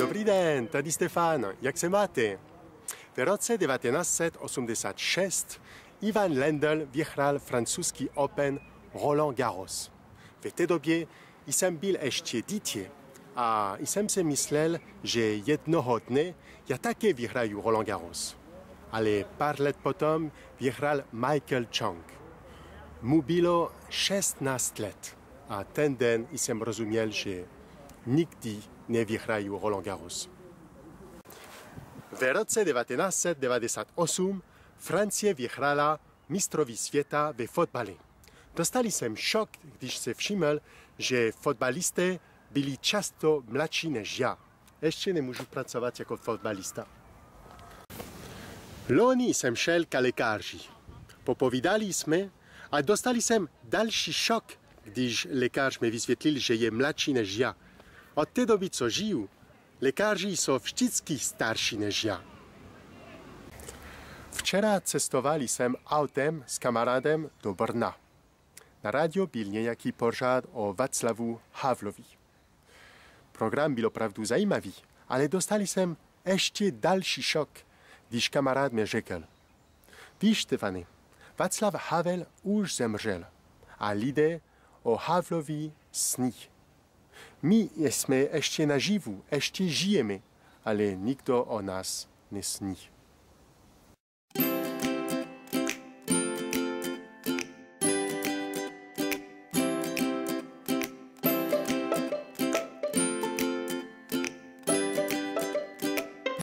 Dobrý den, tady Stefan. Jak se máte? W roce 1986 Iwan Lendl wygrał francuski Open Roland Garros. W tej dobie sam był jeszcze dziecię, a sam se myślał, że jednoho dnia ja takie wygraję Roland Garros. Ale parę lat potem wygrał Michael Chang. Mu było 16 lat, a ten dzień jestem rozumiał, że nigdy nie wygrają Roland Garros. W roce 1998 Francja wygrała Mistrowi Świata w fotbale. Dostaliśmy szok, gdyż się wstrzymał, że fotbalisty byli często młodsi niż ja. Jeszcze nie mogę pracować jako fotbalista. Loni jestem szel lekarzy. Popowiadaliśmy, a dostali dostaliśmy dalszy szok, gdyż lekarz mi wyświetlił, że jest młodszy niż ja. Od doby, co żył, lekarzy są wszyscy starsi niż ja. Wczoraj cestowali sem autem z kamaradem do Brna. Na radio był niejaki pożar o Wacławu Havlowi. Program był prawdu zajímavý, ale dostali sem jeszcze dalszy szok, gdyż kamarad mi rzekł. Wiesz, Stefany, Wacław Havel już zemrzał, a lidé o Havlowi sni. My jesteśmy jeszcze na żywu, jeszcze żyjemy, ale nikt o nas nie sni.